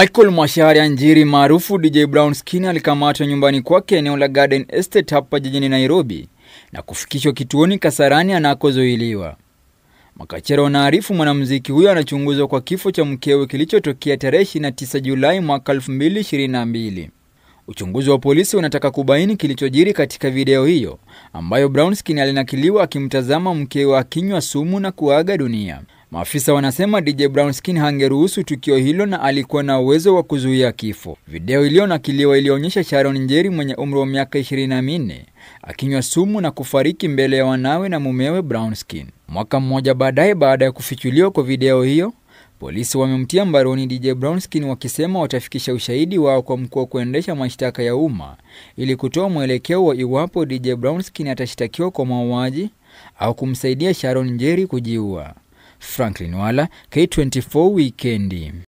Michael Mwasharia Njiri maarufu DJ Brown Skin alikamatwa nyumbani kwake eneo la Garden Estate hapa jijini Nairobi na kufikishwa kituoni Kasarani anakozuiliwa. Makachero wanaarifu mwanamuziki huyo anachunguzwa kwa kifo cha mkewe kilichotokea tarehe 29 Julai mwaka 2022. Uchunguzi wa polisi unataka kubaini kilichojiri katika video hiyo ambayo brown skin alinakiliwa akimtazama mkewe akinywa sumu na kuaga dunia. Maafisa wanasema DJ brown skin hangeruhusu tukio hilo na alikuwa na uwezo wa kuzuia kifo. Video iliyonakiliwa ilionyesha Sharon Njeri mwenye umri wa miaka 24 akinywa sumu na kufariki mbele ya wanawe na mumewe Brownskin. Mwaka mmoja baadaye, baada ya kufichuliwa kwa video hiyo, polisi wamemtia mbaroni DJ Brownskin wakisema watafikisha ushahidi wao kwa mkuu wa kuendesha mashtaka ya umma ili kutoa mwelekeo wa iwapo DJ Brownskin atashtakiwa kwa mauaji au kumsaidia Sharon Njeri kujiua. Franklin Wala, K24 Wikendi.